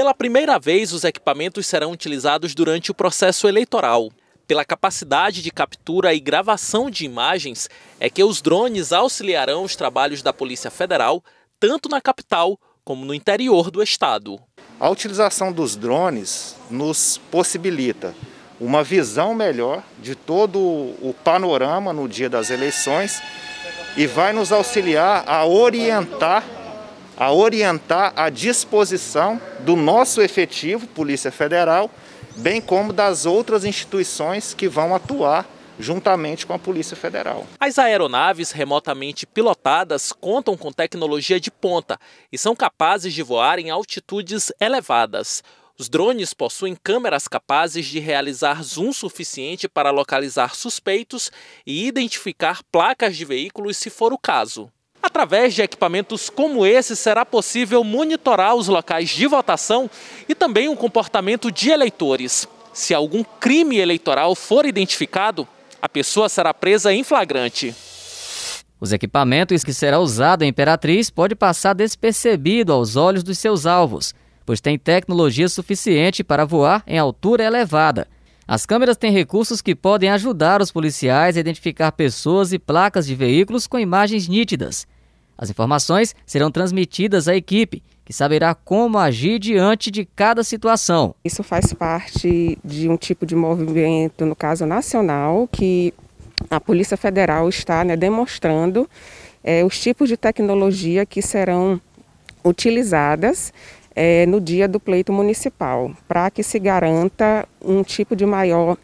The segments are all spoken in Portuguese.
Pela primeira vez, os equipamentos serão utilizados durante o processo eleitoral. Pela capacidade de captura e gravação de imagens, é que os drones auxiliarão os trabalhos da Polícia Federal, tanto na capital como no interior do estado. A utilização dos drones nos possibilita uma visão melhor de todo o panorama no dia das eleições e vai nos auxiliar a orientar a orientar a disposição do nosso efetivo, Polícia Federal, bem como das outras instituições que vão atuar juntamente com a Polícia Federal. As aeronaves remotamente pilotadas contam com tecnologia de ponta e são capazes de voar em altitudes elevadas. Os drones possuem câmeras capazes de realizar zoom suficiente para localizar suspeitos e identificar placas de veículos se for o caso. Através de equipamentos como esse, será possível monitorar os locais de votação e também o comportamento de eleitores. Se algum crime eleitoral for identificado, a pessoa será presa em flagrante. Os equipamentos que será usado em Imperatriz pode passar despercebido aos olhos dos seus alvos, pois tem tecnologia suficiente para voar em altura elevada. As câmeras têm recursos que podem ajudar os policiais a identificar pessoas e placas de veículos com imagens nítidas. As informações serão transmitidas à equipe, que saberá como agir diante de cada situação. Isso faz parte de um tipo de movimento, no caso nacional, que a Polícia Federal está né, demonstrando é, os tipos de tecnologia que serão utilizadas é, no dia do pleito municipal, para que se garanta um tipo de maior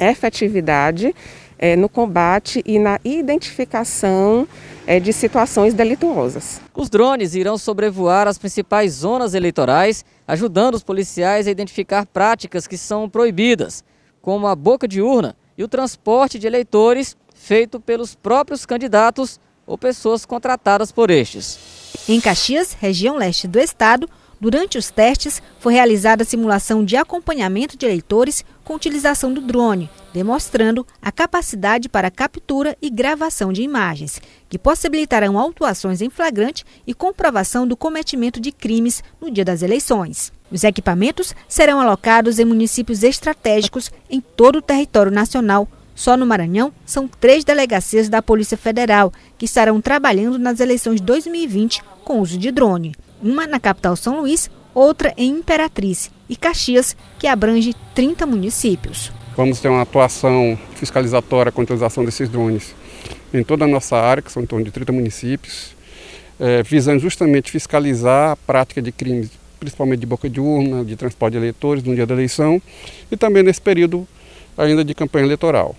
efetividade é, no combate e na identificação é, de situações delituosas. Os drones irão sobrevoar as principais zonas eleitorais, ajudando os policiais a identificar práticas que são proibidas, como a boca de urna e o transporte de eleitores feito pelos próprios candidatos ou pessoas contratadas por estes. Em Caxias, região leste do estado, Durante os testes, foi realizada a simulação de acompanhamento de eleitores com utilização do drone, demonstrando a capacidade para captura e gravação de imagens, que possibilitarão autuações em flagrante e comprovação do cometimento de crimes no dia das eleições. Os equipamentos serão alocados em municípios estratégicos em todo o território nacional. Só no Maranhão, são três delegacias da Polícia Federal que estarão trabalhando nas eleições 2020 com uso de drone uma na capital São Luís, outra em Imperatriz e Caxias, que abrange 30 municípios. Vamos ter uma atuação fiscalizatória com a utilização desses drones em toda a nossa área, que são em torno de 30 municípios, é, visando justamente fiscalizar a prática de crimes, principalmente de boca de urna, de transporte de eleitores no dia da eleição e também nesse período ainda de campanha eleitoral.